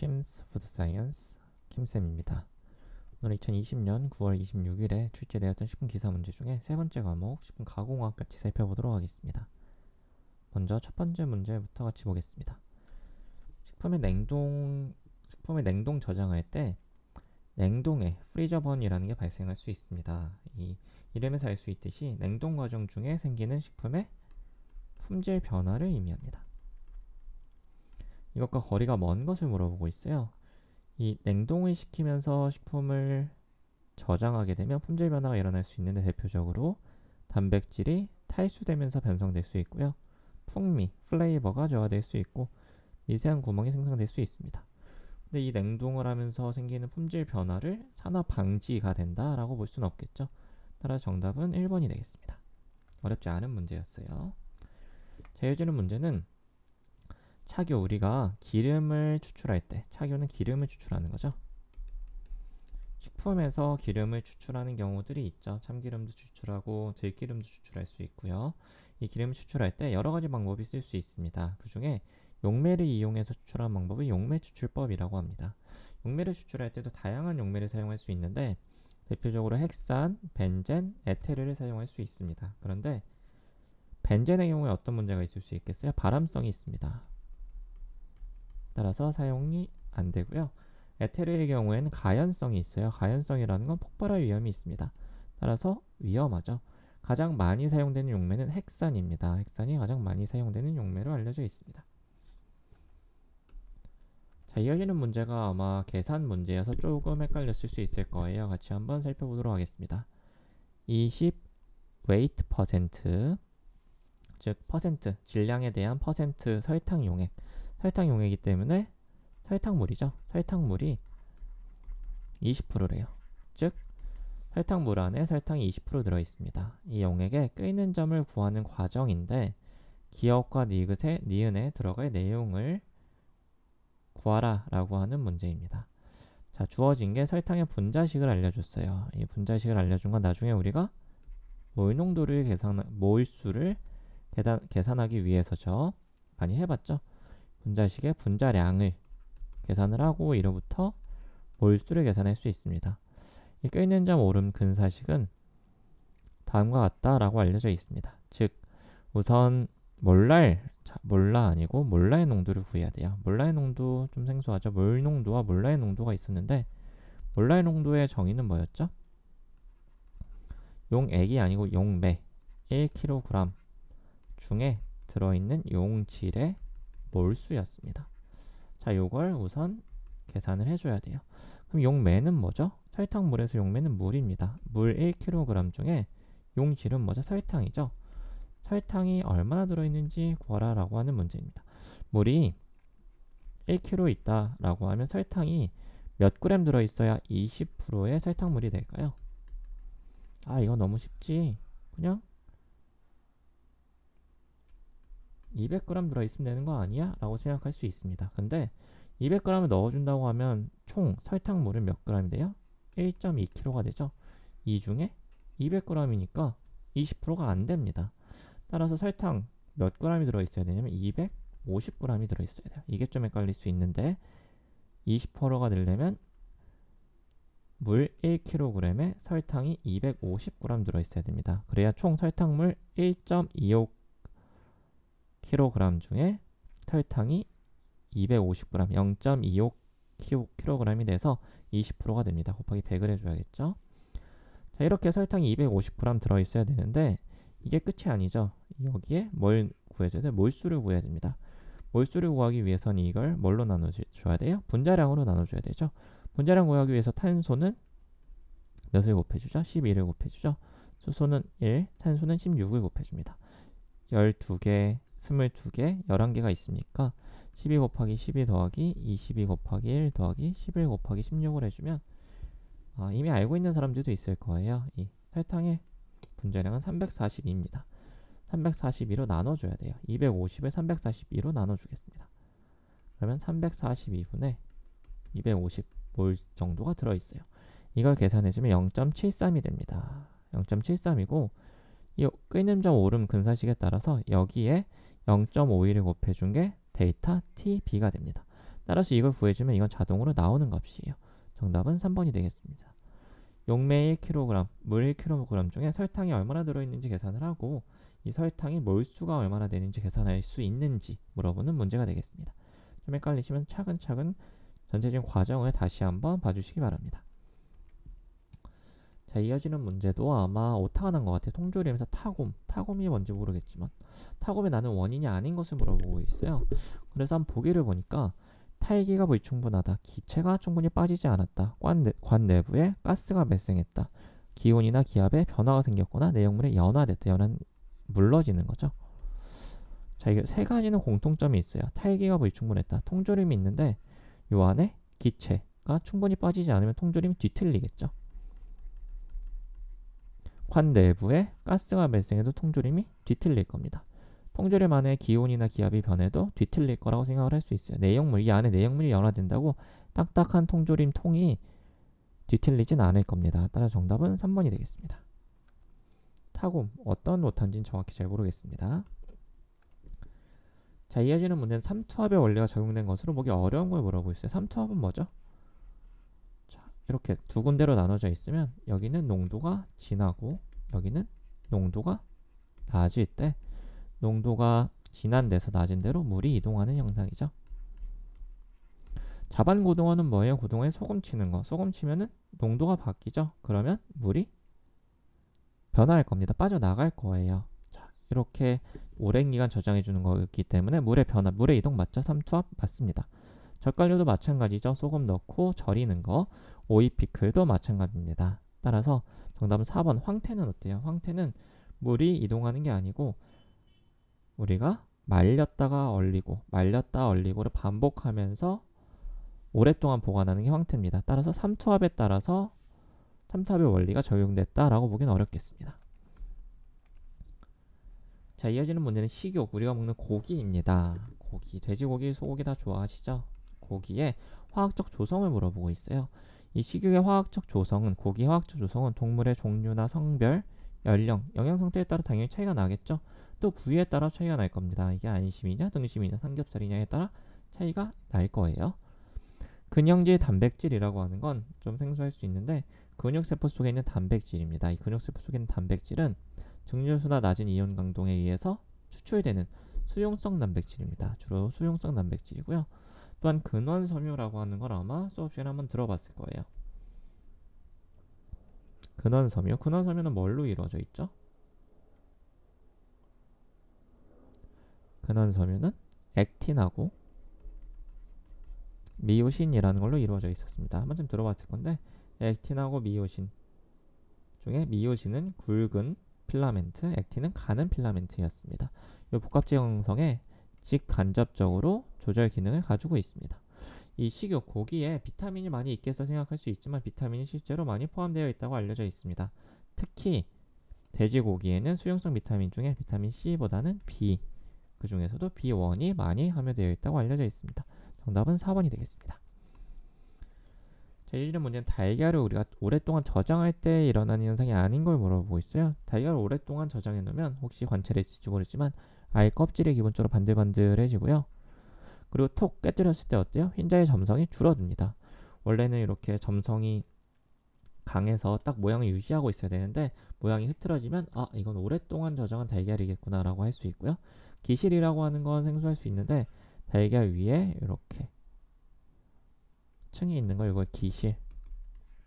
킴스 푸드사이언스 김쌤입니다. 오늘 2020년 9월 26일에 출제되었던 식품 기사 문제 중에 세 번째 과목 식품 가공학 같이 살펴보도록 하겠습니다. 먼저 첫 번째 문제부터 같이 보겠습니다. 식품의 냉동 식품의 냉동 저장할 때 냉동에 프리저번이라는 게 발생할 수 있습니다. 이 이름에서 알 수 있듯이 냉동 과정 중에 생기는 식품의 품질 변화를 의미합니다. 이것과 거리가 먼 것을 물어보고 있어요. 이 냉동을 시키면서 식품을 저장하게 되면 품질 변화가 일어날 수 있는데 대표적으로 단백질이 탈수되면서 변성될 수 있고요. 풍미, 플레이버가 저하될 수 있고 미세한 구멍이 생성될 수 있습니다. 근데 이 냉동을 하면서 생기는 품질 변화를 산화 방지가 된다라고 볼 수는 없겠죠. 따라서 정답은 1번이 되겠습니다. 어렵지 않은 문제였어요. 제일 주는 문제는 차교 우리가 기름을 추출할 때 차교는 기름을 추출하는 거죠. 식품에서 기름을 추출하는 경우들이 있죠. 참기름도 추출하고 들기름도 추출할 수 있고요. 이 기름을 추출할 때 여러 가지 방법이 쓸 수 있습니다. 그 중에 용매를 이용해서 추출한 방법이 용매 추출법이라고 합니다. 용매를 추출할 때도 다양한 용매를 사용할 수 있는데 대표적으로 핵산 벤젠, 에테르를 사용할 수 있습니다. 그런데 벤젠의 경우에 어떤 문제가 있을 수 있겠어요? 발암성이 있습니다. 따라서 사용이 안 되고요. 에테르의 경우에는 가연성이 있어요. 가연성이라는 건 폭발할 위험이 있습니다. 따라서 위험하죠. 가장 많이 사용되는 용매는 핵산입니다핵산이 가장 많이 사용되는 용매로 알려져 있습니다. 자, 이어지는 문제가 아마 계산 문제여서 조금 헷갈렸을 수 있을 거예요. 같이 한번 살펴보도록 하겠습니다. 20 weight 퍼센트 즉 퍼센트 질량에 대한 퍼센트 설탕 용액 설탕용액이기 때문에 설탕물이죠. 설탕물이 20%래요. 즉 설탕물 안에 설탕이 20% 들어있습니다. 이 용액에 끓이는 점을 구하는 과정인데 기억과 니은에, 니은에 들어갈 내용을 구하라 라고 하는 문제입니다. 자 주어진 게 설탕의 분자식을 알려줬어요. 이 분자식을 알려준 건 나중에 우리가 모몰 농도를 계산, 모 몰수를 계산, 계산하기 위해서죠. 많이 해봤죠? 분자식의 분자량을 계산을 하고 이로부터 몰수를 계산할 수 있습니다. 이껴는점 오름 근사식은 다음과 같다라고 알려져 있습니다. 즉 우선 몰랄 몰라 아니고 몰라의 농도를 구해야 돼요. 몰라의 농도 좀 생소하죠. 몰 농도와 몰라의 농도가 있었는데 몰라의 농도의 정의는 뭐였죠? 용액이 아니고 용매 1kg 중에 들어있는 용질의 몰수였습니다. 자, 요걸 우선 계산을 해줘야 돼요. 그럼 용매는 뭐죠? 설탕물에서 용매는 물입니다. 물 1kg 중에 용질은 뭐죠? 설탕이죠. 설탕이 얼마나 들어있는지 구하라라고 하는 문제입니다. 물이 1kg 있다라고 하면 설탕이 몇 그램 들어있어야 20%의 설탕물이 될까요? 아 이거 너무 쉽지. 그냥 200g 들어있으면 되는 거 아니야? 라고 생각할 수 있습니다. 근데 200g을 넣어준다고 하면 총 설탕물은 몇 g이 돼요? 1.2kg가 되죠. 이 중에 200g이니까 20%가 안 됩니다. 따라서 설탕 몇 g이 들어있어야 되냐면 250g이 들어있어야 돼요. 이게 좀 헷갈릴 수 있는데 20%가 되려면 물 1kg에 설탕이 250g 들어있어야 됩니다. 그래야 총 설탕물 1.25 kg 중에 설탕이 250g, 0.25kg이 돼서 20%가 됩니다. 곱하기 100을 해줘야겠죠? 자, 이렇게 설탕이 250g 들어있어야 되는데 이게 끝이 아니죠. 여기에 뭘 구해줘야 돼? 몰수를 구해야 됩니다. 몰수를 구하기 위해서는 이걸 뭘로 나눠줘야 돼요? 분자량으로 나눠줘야 되죠. 분자량 구하기 위해서 탄소는 몇을 곱해주죠? 11을 곱해주죠. 수소는 1, 탄소는 16을 곱해줍니다. 12개 22개, 11개가 있으니까 12 곱하기 12 더하기 22 곱하기 1 더하기 11 곱하기 16을 해주면 아, 이미 알고 있는 사람들도 있을 거예요. 이 설탕의 분자량은 342입니다. 342로 나눠줘야 돼요. 250을 342로 나눠주겠습니다. 그러면 3 4 2분에 250몰 정도가 들어있어요. 이걸 계산해주면 0.73이 됩니다. 0.73이고 이끊임점 오름 근사식에 따라서 여기에 0.51을 곱해준 게 데이터 tb가 됩니다. 따라서 이걸 구해주면 이건 자동으로 나오는 값이에요. 정답은 3번이 되겠습니다. 용매 1kg, 물 1kg 중에 설탕이 얼마나 들어있는지 계산을 하고 이 설탕이 몰수가 얼마나 되는지 계산할 수 있는지 물어보는 문제가 되겠습니다. 좀 헷갈리시면 차근차근 전체적인 과정을 다시 한번 봐주시기 바랍니다. 자 이어지는 문제도 아마 오타가 난 것 같아요. 통조림에서 타곰, 타곰이 뭔지 모르겠지만 타곰이 나는 원인이 아닌 것을 물어보고 있어요. 그래서 한번 보기를 보니까 탈기가 불충분하다, 기체가 충분히 빠지지 않았다, 관, 내, 관 내부에 가스가 발생했다, 기온이나 기압에 변화가 생겼거나 내용물이 연화됐다, 연한 물러지는 거죠. 자, 이게 세 가지는 공통점이 있어요. 탈기가 불충분했다, 통조림이 있는데 요 안에 기체가 충분히 빠지지 않으면 통조림이 뒤틀리겠죠. 관 내부에 가스가 발생해도 통조림이 뒤틀릴 겁니다. 통조림 안에 기온이나 기압이 변해도 뒤틀릴 거라고 생각을 할 수 있어요. 내용물, 이 안에 내용물이 연화된다고 딱딱한 통조림 통이 뒤틀리진 않을 겁니다. 따라 서 정답은 3번이 되겠습니다. 타곰, 어떤 로탄지는 정확히 잘 모르겠습니다. 자, 이어지는 문제는 삼투압의 원리가 적용된 것으로 보기 어려운 걸 물어보고 있어요. 삼투압은 뭐죠? 이렇게 두 군데로 나눠져 있으면 여기는 농도가 진하고 여기는 농도가 낮을 때 농도가 진한 데서 낮은 데로 물이 이동하는 현상이죠. 자반 고등어는 뭐예요? 고등어에 소금 치는 거. 소금 치면은 농도가 바뀌죠. 그러면 물이 변화할 겁니다. 빠져나갈 거예요. 자, 이렇게 오랜 기간 저장해 주는 거기 때문에 물의 변화, 물의 이동 맞죠? 삼투압 맞습니다. 젓갈류도 마찬가지죠. 소금 넣고 절이는 거. 오이피클도 마찬가지입니다. 따라서 정답은 4번 황태는 어때요? 황태는 물이 이동하는 게 아니고 우리가 말렸다가 얼리고 말렸다 얼리고를 반복하면서 오랫동안 보관하는 게 황태입니다. 따라서 3투압에 따라서 3투압의 원리가 적용됐다라고 보기는 어렵겠습니다. 자 이어지는 문제는 식욕 우리가 먹는 고기입니다. 고기 돼지고기 소고기 다 좋아하시죠? 고기의 화학적 조성을 물어보고 있어요. 이 식육의 화학적 조성은 고기 화학적 조성은 동물의 종류나 성별, 연령, 영양 상태에 따라 당연히 차이가 나겠죠. 또 부위에 따라 차이가 날 겁니다. 이게 안심이냐, 등심이냐, 삼겹살이냐에 따라 차이가 날 거예요. 근형질 단백질이라고 하는 건 좀 생소할 수 있는데 근육세포 속에 있는 단백질입니다. 이 근육세포 속에 있는 단백질은 증류수나 낮은 이온 강동에 의해서 추출되는 수용성 단백질입니다. 주로 수용성 단백질이고요. 또한 근원 섬유라고 하는 걸 아마 수업 시간에 한번 들어봤을 거예요. 근원 섬유. 근원 섬유는 뭘로 이루어져 있죠? 근원 섬유는 액틴하고 미오신이라는 걸로 이루어져 있었습니다. 한 번쯤 들어봤을 건데 액틴하고 미오신 중에 미오신은 굵은 필라멘트, 액틴은 가는 필라멘트였습니다. 이복합지 형성에 직간접적으로 조절 기능을 가지고 있습니다. 이 식욕, 고기에 비타민이 많이 있겠어 생각할 수 있지만 비타민이 실제로 많이 포함되어 있다고 알려져 있습니다. 특히 돼지고기에는 수용성 비타민 중에 비타민 C보다는 B, 그 중에서도 B1이 많이 함유되어 있다고 알려져 있습니다. 정답은 4번이 되겠습니다. 제1은 문제는 달걀을 우리가 오랫동안 저장할 때 일어나는 현상이 아닌 걸 물어보고 있어요. 달걀을 오랫동안 저장해 놓으면 혹시 관찰했을지 모르지만 아예 껍질이 기본적으로 반들반들해지고요. 그리고 톡 깨뜨렸을 때 어때요? 흰자의 점성이 줄어듭니다. 원래는 이렇게 점성이 강해서 딱 모양을 유지하고 있어야 되는데 모양이 흐트러지면 아 이건 오랫동안 저장한 달걀이겠구나 라고 할 수 있고요. 기실이라고 하는 건 생소할 수 있는데 달걀 위에 이렇게 층이 있는 걸 이걸 기실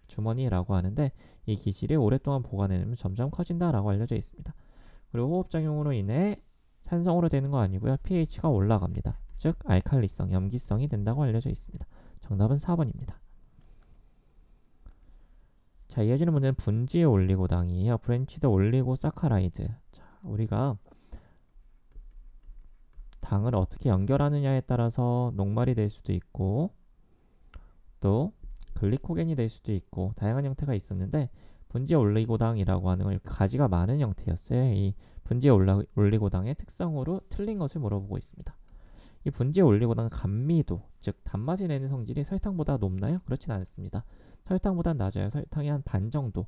주머니라고 하는데 이 기실이 오랫동안 보관해놓으면 점점 커진다라고 알려져 있습니다. 그리고 호흡작용으로 인해 산성으로 되는 거 아니고요. pH가 올라갑니다. 즉 알칼리성, 염기성이 된다고 알려져 있습니다. 정답은 4번입니다. 자, 이어지는 문제는 분지의 올리고당이에요. 브랜치드 올리고 사카라이드. 자, 우리가 당을 어떻게 연결하느냐에 따라서 녹말이 될 수도 있고 또 글리코겐이 될 수도 있고 다양한 형태가 있었는데 분지 올리고당이라고 하는 건 가지가 많은 형태였어요. 이 분지에 올리고당의 특성으로 틀린 것을 물어보고 있습니다. 이 분지에 올리고당 감미도, 즉 단맛이 내는 성질이 설탕보다 높나요? 그렇진 않습니다. 설탕보다 낮아요. 설탕의 한 반 정도,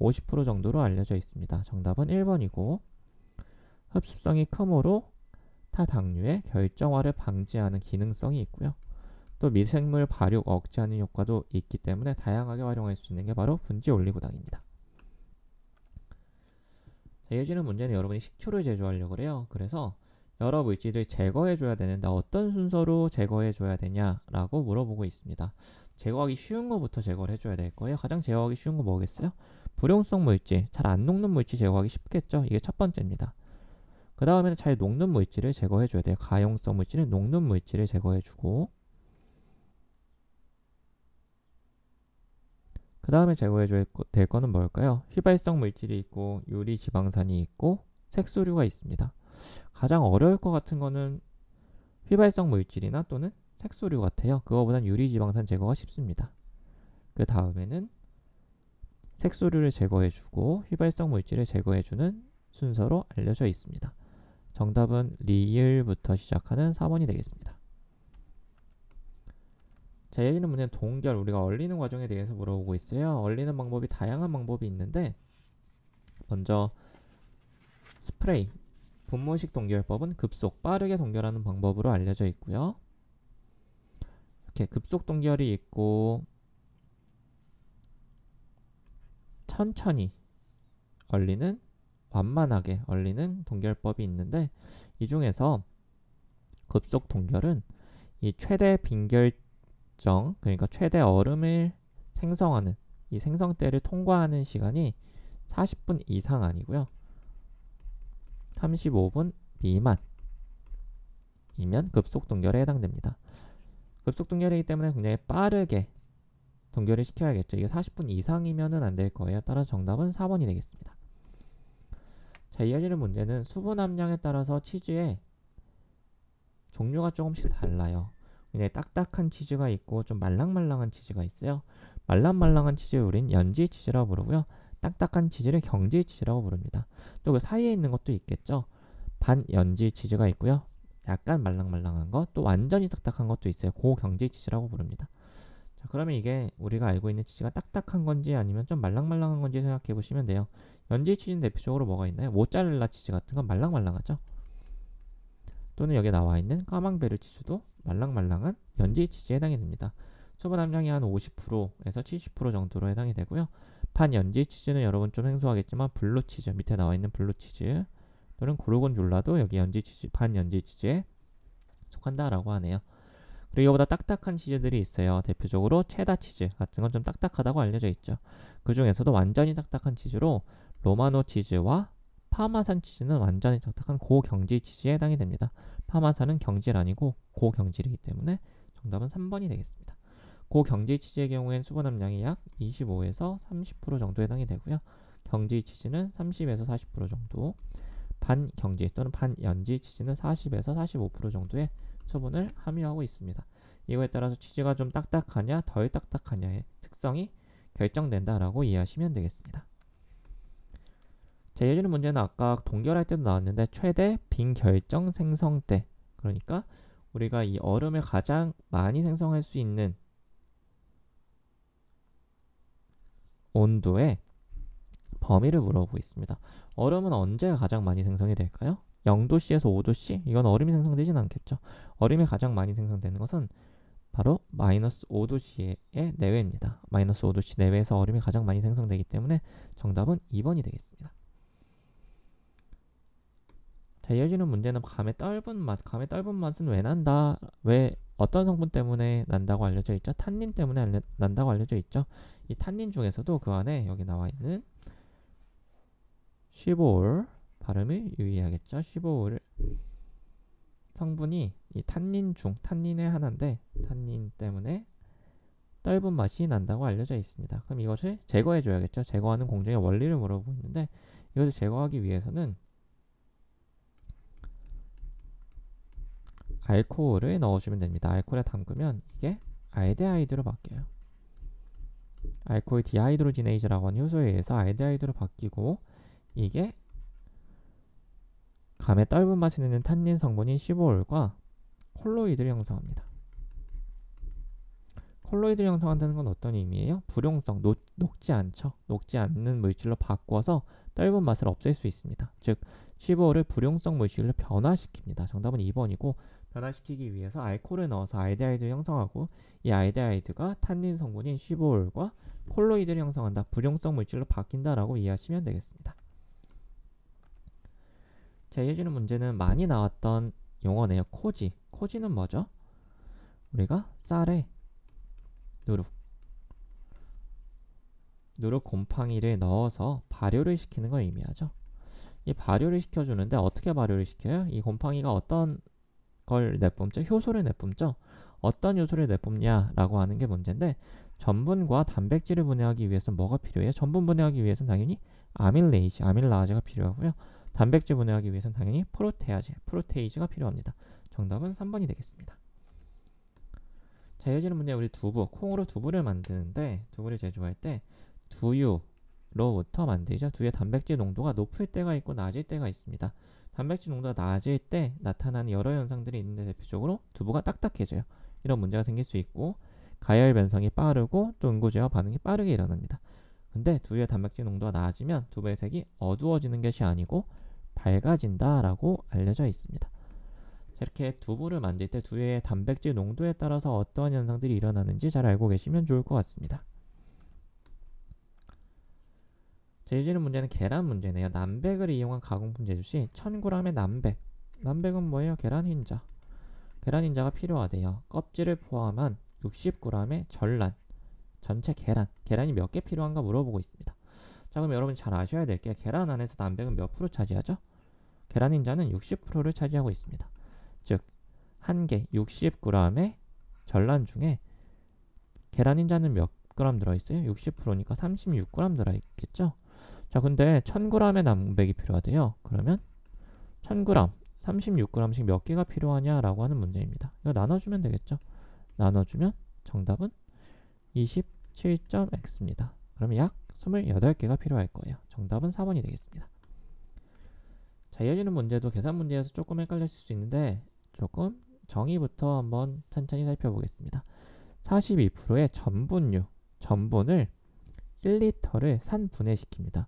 50% 정도로 알려져 있습니다. 정답은 1번이고 흡습성이 크므로 타당류의 결정화를 방지하는 기능성이 있고요. 또 미생물 발육 억제하는 효과도 있기 때문에 다양하게 활용할 수 있는 게 바로 분지 올리고당입니다. 이어지는 문제는 여러분이 식초를 제조하려고 그래요. 그래서 여러 물질을 제거해줘야 되는데 어떤 순서로 제거해줘야 되냐라고 물어보고 있습니다. 제거하기 쉬운 것부터 제거를 해줘야 될 거예요. 가장 제거하기 쉬운 거 뭐겠어요? 불용성 물질, 잘 안 녹는 물질 제거하기 쉽겠죠? 이게 첫 번째입니다. 그 다음에는 잘 녹는 물질을 제거해줘야 돼요. 가용성 물질은 녹는 물질을 제거해주고 그 다음에 제거해줘야 될 거는 뭘까요? 휘발성 물질이 있고 유리 지방산이 있고 색소류가 있습니다. 가장 어려울 것 같은 거는 휘발성 물질이나 또는 색소류 같아요. 그거보단 유리 지방산 제거가 쉽습니다. 그 다음에는 색소류를 제거해주고 휘발성 물질을 제거해주는 순서로 알려져 있습니다. 정답은 리을부터 시작하는 4번이 되겠습니다. 자, 여기는 문제는 동결, 우리가 얼리는 과정에 대해서 물어보고 있어요. 얼리는 방법이 다양한 방법이 있는데 먼저 스프레이, 분모식 동결법은 급속, 빠르게 동결하는 방법으로 알려져 있고요. 이렇게 급속 동결이 있고 천천히 얼리는 완만하게 얼리는 동결법이 있는데 이 중에서 급속 동결은 이 최대 빙결 정 그러니까 최대 얼음을 생성하는 이 생성대를 통과하는 시간이 40분 이상 아니고요. 35분 미만이면 급속 동결에 해당됩니다. 급속 동결이기 때문에 굉장히 빠르게 동결을 시켜야겠죠. 이게 40분 이상이면안 될 거예요. 따라서 정답은 4번이 되겠습니다. 자, 이어지는 문제는 수분 함량에 따라서 치즈의 종류가 조금씩 달라요. 이제 딱딱한 치즈가 있고 좀 말랑말랑한 치즈가 있어요. 말랑말랑한 치즈를 우린 연지 치즈라고 부르고요. 딱딱한 치즈를 경지 치즈라고 부릅니다. 또 그 사이에 있는 것도 있겠죠. 반연지 치즈가 있고요. 약간 말랑말랑한 것, 또 완전히 딱딱한 것도 있어요. 고경지 치즈라고 부릅니다. 자, 그러면 이게 우리가 알고 있는 치즈가 딱딱한 건지 아니면 좀 말랑말랑한 건지 생각해 보시면 돼요. 연지 치즈는 대표적으로 뭐가 있나요? 모짜렐라 치즈 같은 건 말랑말랑하죠. 또는 여기 나와 있는 까망베르 치즈도 말랑말랑한 연지지지에 해당이 됩니다. 수분 함량이 한 50%에서 70% 정도로 해당이 되고요. 판 연지치즈는 여러분 좀 생소하겠지만 블루치즈 밑에 나와 있는 블루치즈 또는 고르곤졸라도 여기 연지치즈 판 연지치즈에 속한다라고 하네요. 그리고 이보다 딱딱한 치즈들이 있어요. 대표적으로 체다 치즈 같은 건 좀 딱딱하다고 알려져 있죠. 그 중에서도 완전히 딱딱한 치즈로 로마노 치즈와 파마산 치즈는 완전히 적탁한 고경질 치즈에 해당이 됩니다. 파마산은 경질 아니고 고경질이기 때문에 정답은 3번이 되겠습니다. 고경질 치즈의 경우엔 수분 함량이 약 25에서 30% 정도 해당이 되고요. 경질 치즈는 30에서 40% 정도, 반경질 또는 반연질 치즈는 40에서 45% 정도의 수분을 함유하고 있습니다. 이거에 따라서 치즈가 좀 딱딱하냐, 덜 딱딱하냐의 특성이 결정된다라고 이해하시면 되겠습니다. 예전에 문제는 아까 동결할 때도 나왔는데 최대 빈결정 생성 대 그러니까 우리가 이 얼음을 가장 많이 생성할 수 있는 온도의 범위를 물어보고 있습니다. 얼음은 언제 가장 많이 생성이 될까요? 0도씨에서 5도씨? 이건 얼음이 생성되진 않겠죠. 얼음이 가장 많이 생성되는 것은 바로 마이너스 5도씨의 내외입니다. 마이너스 5도씨 내외에서 얼음이 가장 많이 생성되기 때문에 정답은 2번이 되겠습니다. 자, 이어지는 문제는 감의 떫은 맛. 감의 떫은 맛은 왜 난다? 왜 어떤 성분 때문에 난다고 알려져 있죠? 탄닌 때문에 알려, 난다고 알려져 있죠. 이 탄닌 중에서도 그 안에 여기 나와 있는 시보울 발음을 유의해야겠죠. 시보울 성분이 이 탄닌 중, 탄닌의 하나인데 탄닌 때문에 떫은 맛이 난다고 알려져 있습니다. 그럼 이것을 제거해 줘야겠죠. 제거하는 공정의 원리를 물어보고 있는데 이것을 제거하기 위해서는 알코올을 넣어주면 됩니다. 알코올에 담그면 이게 알데하이드로 바뀌어요. 알코올 디하이드로지네이즈라고 하는 효소에 의해서 알데하이드로 바뀌고 이게 감에 떫은 맛이 내는 탄닌 성분인 시보올과 콜로이드를 형성합니다. 콜로이드를 형성한다는 건 어떤 의미예요? 불용성, 녹, 지 않죠. 녹지 않는 물질로 바꿔서 떫은 맛을 없앨 수 있습니다. 즉, 시보를 불용성 물질로 변화시킵니다. 정답은 2번이고 변화시키기 위해서 알코올을 넣어서 아이디하이드를 형성하고 이아이디하이드가 탄닌 성분인 시보올과 콜로이드를 형성한다. 불용성 물질로 바뀐다라고 이해하시면 되겠습니다. 제해지는 문제는 많이 나왔던 용어네요. 코지. 코지는 뭐죠? 우리가 쌀에 누룩 누룩 곰팡이를 넣어서 발효를 시키는 걸 의미하죠. 이 발효를 시켜주는데 어떻게 발효를 시켜요? 이 곰팡이가 어떤 걸 내뿜죠? 효소를 내뿜죠? 어떤 효소를 내뿜냐라고 하는 게 문제인데 전분과 단백질을 분해하기 위해서 뭐가 필요해요? 전분 분해하기 위해서는 당연히 아밀레이즈, 아밀라아제가 필요하고요. 단백질 분해하기 위해서는 당연히 프로테아제, 프로테이즈가 필요합니다. 정답은 3번이 되겠습니다. 자, 이어지는 문제 우리 두부, 콩으로 두부를 만드는데 두부를 제조할 때 두유로부터 만들죠. 두유의 단백질 농도가 높을 때가 있고 낮을 때가 있습니다. 단백질 농도가 낮을 때 나타나는 여러 현상들이 있는데 대표적으로 두부가 딱딱해져요. 이런 문제가 생길 수 있고 가열 변성이 빠르고 또 응고제와 반응이 빠르게 일어납니다. 근데 두유의 단백질 농도가 낮아지면 두부의 색이 어두워지는 것이 아니고 밝아진다라고 알려져 있습니다. 이렇게 두부를 만들 때 두유의 단백질 농도에 따라서 어떠한 현상들이 일어나는지 잘 알고 계시면 좋을 것 같습니다. 제주시는 문제는 계란 문제네요. 남백을 이용한 가공품 제주시 1000g의 남백. 남백은 뭐예요? 계란 흰자. 계란 흰자가 필요하대요. 껍질을 포함한 60g의 전란. 전체 계란. 계란이 몇 개 필요한가 물어보고 있습니다. 자 그럼 여러분 잘 아셔야 될 게 계란 안에서 남백은 몇 프로 차지하죠? 계란 흰자는 60%를 차지하고 있습니다. 즉, 한 개 60g의 전란 중에 계란 흰자는 몇 g 들어있어요? 60%니까 36g 들어있겠죠? 자 근데 1000g의 남백이 필요하대요. 그러면 1000g, 36g씩 몇 개가 필요하냐라고 하는 문제입니다. 이거 나눠주면 되겠죠? 나눠주면 정답은 27.x입니다. 그럼 약 28개가 필요할 거예요. 정답은 4번이 되겠습니다. 자, 이어지는 문제도 계산 문제에서 조금 헷갈릴 수 있는데 조금 정의부터 한번 천천히 살펴보겠습니다. 42%의 전분류, 전분을 1리터를 산 분해시킵니다.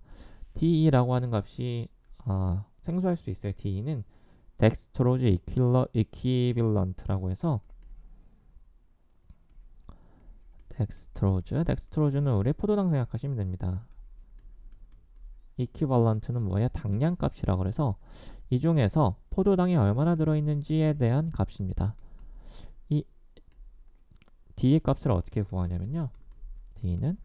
DE라고 하는 값이 아, 생소할 수 있어요. DE는 덱스트로즈 이퀴러, 이퀴빌런트라고 해서 t e x 덱스트로즈, 덱스트로즈는 우리 포도당 생각하시면 됩니다. e 이퀴발런트는 뭐예요? 당량값이라고 해서이 중에서 포도당이 얼마나 들어있는지에 대한 값입니다. 이 DE 값을 어떻게 구하냐면요. D는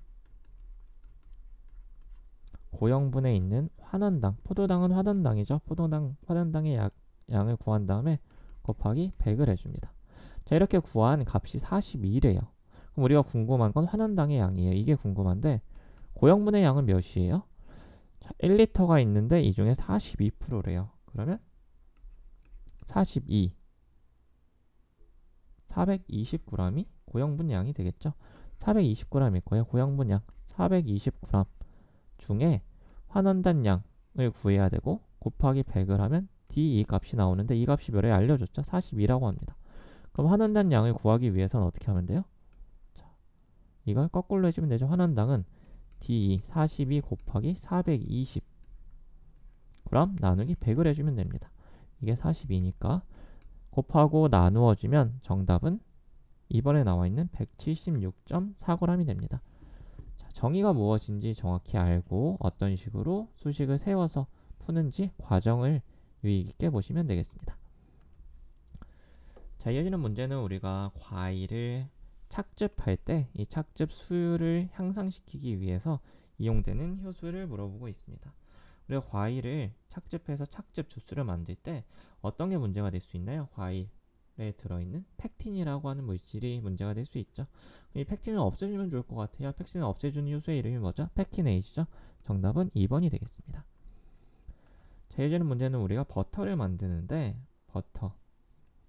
고형분에 있는 환원당, 포도당은 환원당이죠 포도당, 환원당의 약, 양을 구한 다음에 곱하기 100을 해줍니다. 자 이렇게 구한 값이 42래요. 그럼 우리가 궁금한 건 환원당의 양이에요. 이게 궁금한데 고형분의 양은 몇이에요? 자, 1리터가 있는데 이 중에 42%래요. 그러면 42 420g이 고형분 양이 되겠죠. 420g일 거예요. 고형분 양 420g 중에 환원단 양을 구해야 되고 곱하기 100을 하면 D2 값이 나오는데 이 값이 별에 알려줬죠? 42라고 합니다. 그럼 환원단 양을 구하기 위해서는 어떻게 하면 돼요? 자, 이걸 거꾸로 해주면 되죠. 환원당은 D2 42 곱하기 420 그럼 나누기 100을 해주면 됩니다. 이게 42니까 곱하고 나누어주면 정답은 이번에 나와있는 176.4g이 됩니다. 정의가 무엇인지 정확히 알고 어떤 식으로 수식을 세워서 푸는지 과정을 유의깊게 보시면 되겠습니다. 자, 이어지는 문제는 우리가 과일을 착즙할 때 이 착즙 수율을 향상시키기 위해서 이용되는 효수를 물어보고 있습니다. 우리가 과일을 착즙해서 착즙 주스를 만들 때 어떤 게 문제가 될 수 있나요? 과일, 에 들어있는 팩틴이라고 하는 물질이 문제가 될 수 있죠. 이 팩틴을 없애주면 좋을 것 같아요. 팩틴을 없애주는 효소의 이름이 뭐죠? 팩틴에이지죠 정답은 2번이 되겠습니다. 제조되는 문제는 우리가 버터를 만드는데 버터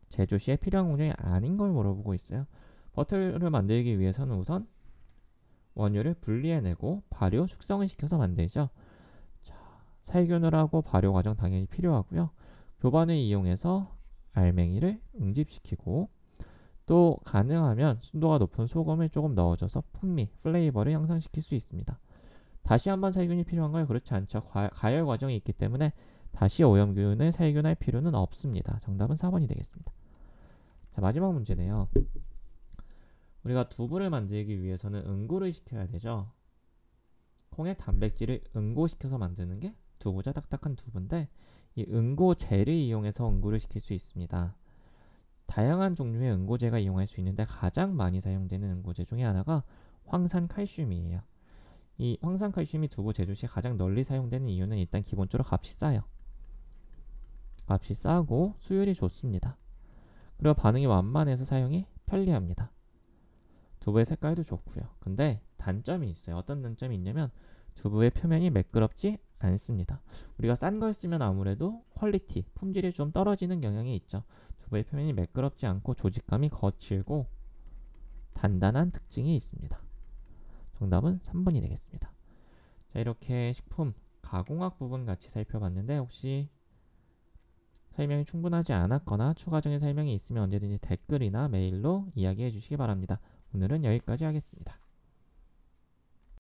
제조 시에 필요한 공정이 아닌 걸 물어보고 있어요. 버터를 만들기 위해서는 우선 원유를 분리해내고 발효 숙성을 시켜서 만들죠. 자, 살균을 하고 발효 과정 당연히 필요하고요. 교반을 이용해서 알맹이를 응집시키고 또 가능하면 순도가 높은 소금을 조금 넣어줘서 풍미, 플레이버를 향상시킬 수 있습니다. 다시 한번 살균이 필요한 건 그렇지 않죠. 가, 열 과정이 있기 때문에 다시 오염균을 살균할 필요는 없습니다. 정답은 4번이 되겠습니다. 자, 마지막 문제네요. 우리가 두부를 만들기 위해서는 응고를 시켜야 되죠. 콩의 단백질을 응고시켜서 만드는 게 두부자 딱딱한 두부인데 이 응고제를 이용해서 응고를 시킬 수 있습니다. 다양한 종류의 응고제가 이용할 수 있는데 가장 많이 사용되는 응고제 중에 하나가 황산칼슘이에요. 이 황산칼슘이 두부 제조시 가장 널리 사용되는 이유는 일단 기본적으로 값이 싸요. 값이 싸고 수율이 좋습니다. 그리고 반응이 완만해서 사용이 편리합니다. 두부의 색깔도 좋고요. 근데 단점이 있어요. 어떤 단점이 있냐면 두부의 표면이 매끄럽지 않습니다. 우리가 싼 걸 쓰면 아무래도 퀄리티, 품질이 좀 떨어지는 경향이 있죠. 두부의 표면이 매끄럽지 않고 조직감이 거칠고 단단한 특징이 있습니다. 정답은 3번이 되겠습니다. 자 이렇게 식품 가공학 부분 같이 살펴봤는데 혹시 설명이 충분하지 않았거나 추가적인 설명이 있으면 언제든지 댓글이나 메일로 이야기해 주시기 바랍니다. 오늘은 여기까지 하겠습니다.